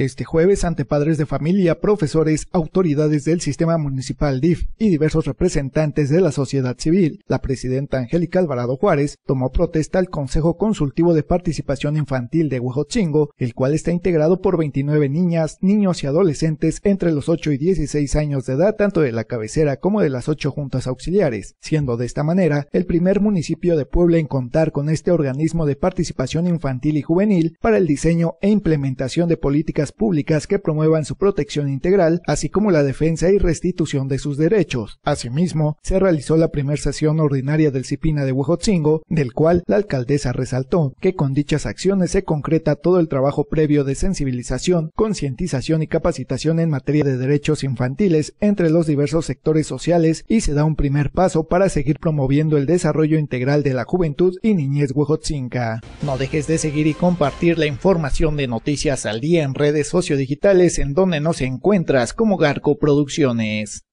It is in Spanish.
Este jueves, ante padres de familia, profesores, autoridades del sistema municipal DIF y diversos representantes de la sociedad civil, la presidenta Angélica Alvarado Juárez tomó protesta al Consejo Consultivo de Participación Infantil de Huejotzingo, el cual está integrado por 29 niñas, niños y adolescentes entre los 8 y 16 años de edad, tanto de la cabecera como de las ocho juntas auxiliares, siendo de esta manera el primer municipio de Puebla en contar con este organismo de participación infantil y juvenil para el diseño e implementación de políticas públicas que promuevan su protección integral, así como la defensa y restitución de sus derechos. Asimismo, se realizó la primera sesión ordinaria del CIPINA de Huejotzingo, del cual la alcaldesa resaltó que con dichas acciones se concreta todo el trabajo previo de sensibilización, concientización y capacitación en materia de derechos infantiles entre los diversos sectores sociales y se da un primer paso para seguir promoviendo el desarrollo integral de la juventud y niñez huejotzinca. No dejes de seguir y compartir la información de Noticias al Día en red redes sociodigitales en donde nos encuentras como Garco Producciones.